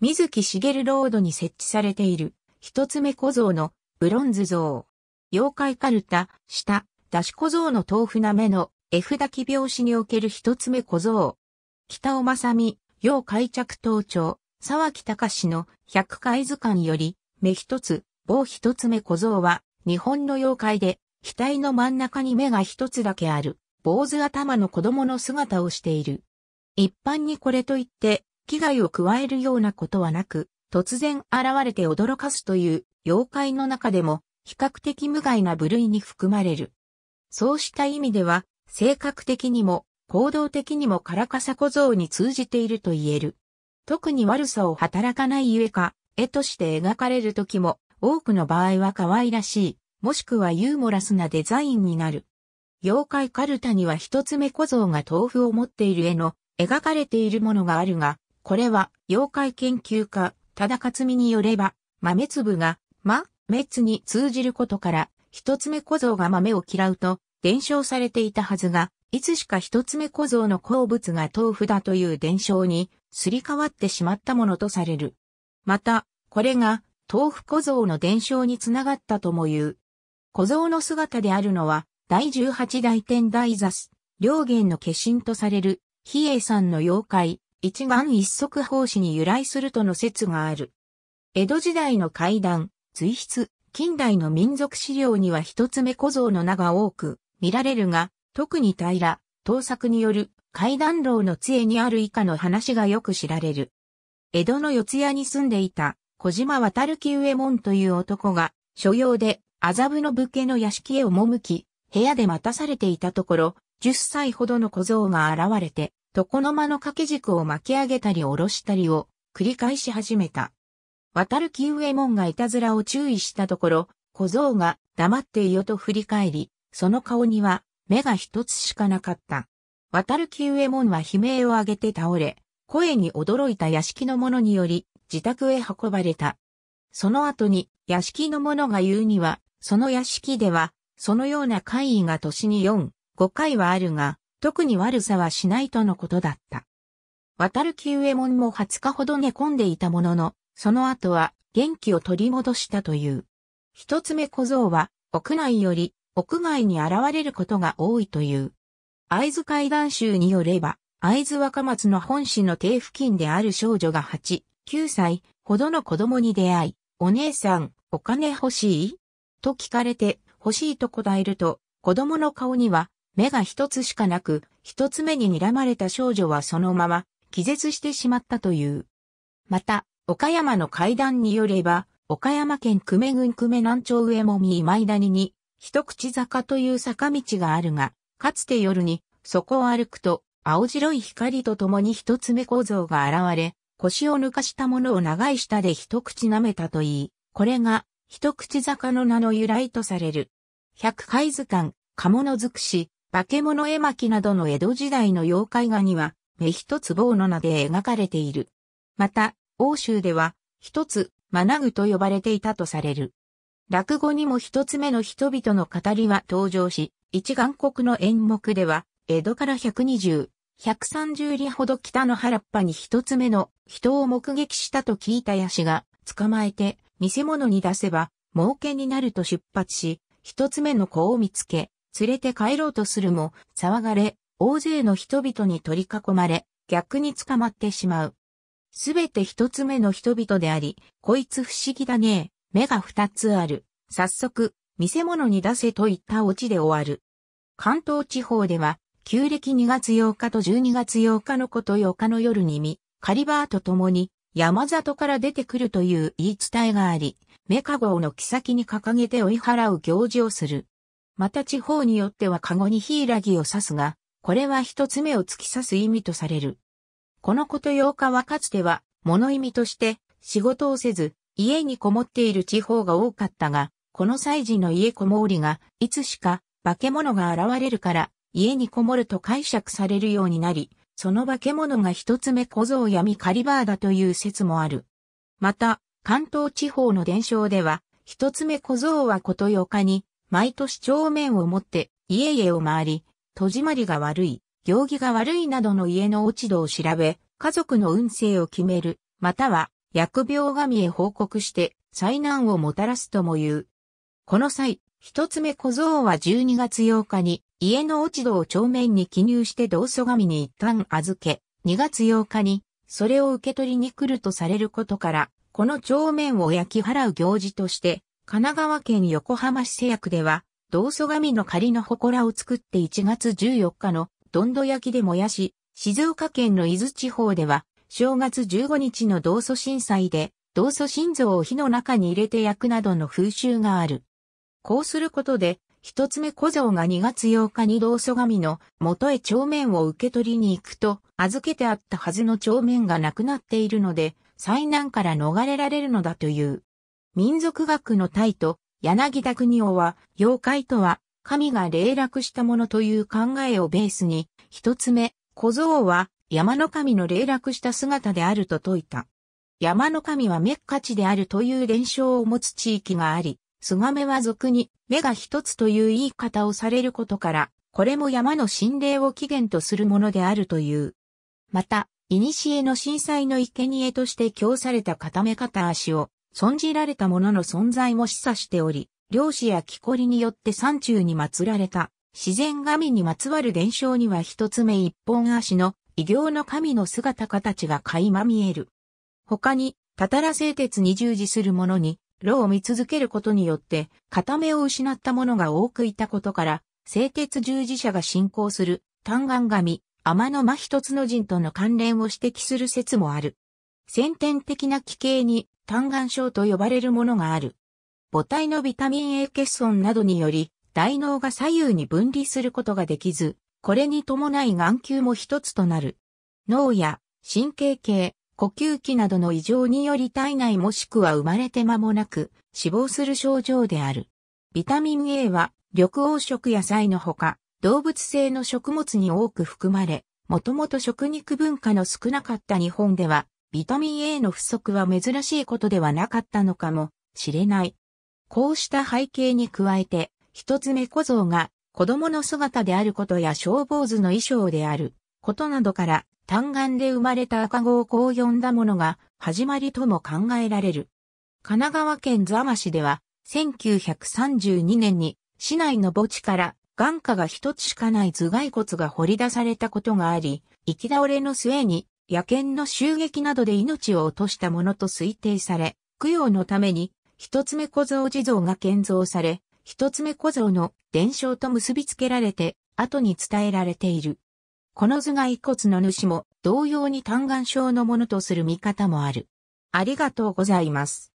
水木しげるロードに設置されている、一つ目小僧のブロンズ像。妖怪カルタ、下、出し小僧の豆腐な目の、絵札記拍子における一つ目小僧。北尾正美、妖開着東庁、沢木隆の百回図鑑より、目一つ、棒一つ目小僧は、日本の妖怪で、額の真ん中に目が一つだけある、坊主頭の子供の姿をしている。一般にこれといって、危害を加えるようなことはなく、突然現れて驚かすという妖怪の中でも比較的無害な部類に含まれる。そうした意味では、性格的にも行動的にもカラカサ小僧に通じていると言える。特に悪さを働かないゆえか、絵として描かれる時も多くの場合は可愛らしい、もしくはユーモラスなデザインになる。妖怪カルタには一つ目小僧が豆腐を持っている絵の描かれているものがあるが、これは、妖怪研究家、忠勝美によれば、豆粒が、ま、滅に通じることから、一つ目小僧が豆を嫌うと、伝承されていたはずが、いつしか一つ目小僧の好物が豆腐だという伝承に、すり替わってしまったものとされる。また、これが、豆腐小僧の伝承につながったとも言う。小僧の姿であるのは、第十八代天大座す、両元の化身とされる、比叡山の妖怪、一眼一足法師に由来するとの説がある。江戸時代の階段、随筆、近代の民族資料には一つ目小僧の名が多く見られるが、特に平、盗作による階段楼の杖にある以下の話がよく知られる。江戸の四谷に住んでいた小島渡る木上門という男が所用で麻布の武家の屋敷へ赴き、部屋で待たされていたところ、10歳ほどの小僧が現れて、床の間の掛け軸を巻き上げたり下ろしたりを繰り返し始めた。渡る木上門がいたずらを注意したところ、小僧が黙っていよと振り返り、その顔には目が一つしかなかった。渡る木上門は悲鳴を上げて倒れ、声に驚いた屋敷の者により自宅へ運ばれた。その後に屋敷の者が言うには、その屋敷では、そのような怪異が年に4、5回はあるが、特に悪さはしないとのことだった。渡る木右衛門も20日ほど寝込んでいたものの、その後は元気を取り戻したという。一つ目小僧は、屋内より屋外に現れることが多いという。会津海岸集によれば、会津若松の本市の邸付近である少女が8、9歳ほどの子供に出会い、お姉さん、お金欲しいと聞かれて、欲しいと答えると、子供の顔には目が一つしかなく、一つ目に睨まれた少女はそのまま気絶してしまったという。また、岡山の階段によれば、岡山県久米郡久米南町上もみ今いにに、一口坂という坂道があるが、かつて夜に、そこを歩くと、青白い光とともに一つ目構造が現れ、腰を抜かしたものを長い舌で一口舐めたといい、これが、一口坂の名の由来とされる。百回図鑑、鴨の尽くし、化け物絵巻などの江戸時代の妖怪画には、目一つ棒の名で描かれている。また、欧州では、一つ、マナグと呼ばれていたとされる。落語にも一つ目の人々の語りは登場し、一眼国の演目では、江戸から120、130里ほど北の原っぱに一つ目の人を目撃したと聞いたヤシが捕まえて見せ物に出せば儲けになると出発し、一つ目の子を見つけ、連れて帰ろうとするも、騒がれ、大勢の人々に取り囲まれ、逆に捕まってしまう。すべて一つ目の人々であり、こいつ不思議だね目が二つある。早速、見せ物に出せといったオチで終わる。関東地方では、旧暦2月8日と12月8日のこと8日の夜に見、カリバーと共に、山里から出てくるという言い伝えがあり、メカ号の木先に掲げて追い払う行事をする。また地方によってはカゴにギを指すが、これは一つ目を突き刺す意味とされる。このこと8日はかつては、物意味として、仕事をせず、家にこもっている地方が多かったが、この祭事の家こもりが、いつしか、化け物が現れるから、家にこもると解釈されるようになり、その化け物が一つ目小僧闇カリバーだという説もある。また、関東地方の伝承では、一つ目小僧はこと8日に、毎年帳面を持って家々を回り、戸締まりが悪い、行儀が悪いなどの家の落ち度を調べ、家族の運勢を決める、または薬病神へ報告して災難をもたらすとも言う。この際、一つ目小僧は12月8日に家の落ち度を帳面に記入して同祖神に一旦預け、2月8日にそれを受け取りに来るとされることから、この帳面を焼き払う行事として神奈川県横浜市製薬では、道祖神の仮の祠を作って1月14日のどんど焼きで燃やし、静岡県の伊豆地方では、正月15日の道祖震災で、道祖心臓を火の中に入れて焼くなどの風習がある。こうすることで、一つ目小僧が2月8日に道祖神の元へ帳面を受け取りに行くと、預けてあったはずの帳面がなくなっているので、災難から逃れられるのだという。民族学のタイと柳田国夫は、妖怪とは、神が霊落したものという考えをベースに、一つ目、小僧は、山の神の霊落した姿であると説いた。山の神はメっかちであるという伝承を持つ地域があり、スガは俗に目が一つという言い方をされることから、これも山の神霊を起源とするものであるという。また、古の震災の生贄として供された固め方足を存じられたものの存在も示唆しており、漁師や木こりによって山中に祀られた、自然神にまつわる伝承には一つ目一本足の異形の神の姿形が垣間見える。他に、たたら製鉄に従事する者に、炉を見続けることによって、片目を失った者が多くいたことから、製鉄従事者が信仰する、単眼神、天の間一つの人との関連を指摘する説もある。先天的な奇形に単眼症と呼ばれるものがある。母体のビタミン A 欠損などにより、大脳が左右に分離することができず、これに伴い眼球も一つとなる。脳や神経系、呼吸器などの異常により体内もしくは生まれて間もなく死亡する症状である。ビタミン A は緑黄色野菜のほか動物性の食物に多く含まれ、もともと食肉文化の少なかった日本ではビタミン A の不足は珍しいことではなかったのかもしれない。こうした背景に加えて、一つ目小僧が子供の姿であることや消防図の衣装であることなどから、単眼で生まれた赤子をこう呼んだものが始まりとも考えられる。神奈川県座間市では、1932年に市内の墓地から眼下が一つしかない頭蓋骨が掘り出されたことがあり、生き倒れの末に野犬の襲撃などで命を落としたものと推定され、供養のために、一つ目小僧地蔵が建造され、一つ目小僧の伝承と結びつけられて、後に伝えられている。この頭蓋骨の主も同様に単眼症のものとする見方もある。ありがとうございます。